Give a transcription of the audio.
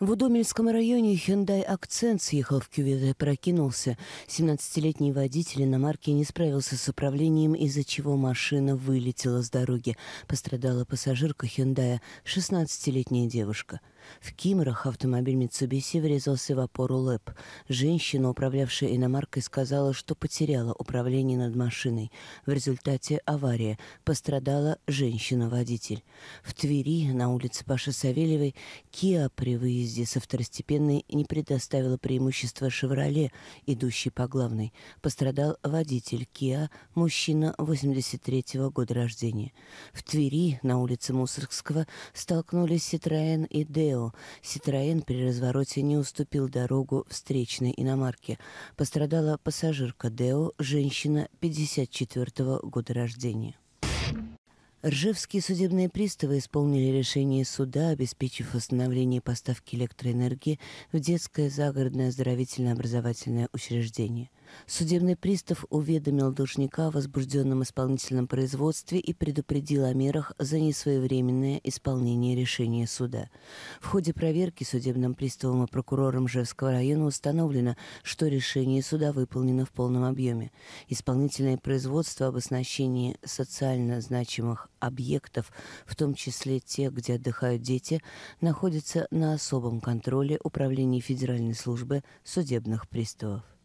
В Удомельском районе Hyundai Акцент съехал в кювет и прокинулся. 17-летний водитель на марке не справился с управлением, из-за чего машина вылетела с дороги. Пострадала пассажирка Hyundai, 16-летняя девушка. В Кимрах автомобиль Митсубиси врезался в опору ЛЭП. Женщина, управлявшая иномаркой, сказала, что потеряла управление над машиной. В результате авария пострадала женщина-водитель. В Твери, на улице Паши Савельевой, Киа при выезде со второстепенной не предоставила преимущества «Шевроле», идущей по главной. Пострадал водитель Киа, мужчина 83 -го года рождения. В Твери, на улице Мусоргского, столкнулись Ситроен и Део, Сео, Ситроен при развороте не уступил дорогу встречной иномарке. Пострадала пассажирка Део, женщина 54 -го года рождения. Ржевские судебные приставы исполнили решение суда, обеспечив восстановление поставки электроэнергии в детское загородное оздоровительно-образовательное учреждение. Судебный пристав уведомил должника о возбужденном исполнительном производстве и предупредил о мерах за несвоевременное исполнение решения суда. В ходе проверки судебным приставом и прокурором Жевского района установлено, что решение суда выполнено в полном объеме. Исполнительное производство об оснащении социально значимых объектов, в том числе тех, где отдыхают дети, находится на особом контроле Управления Федеральной службы судебных приставов.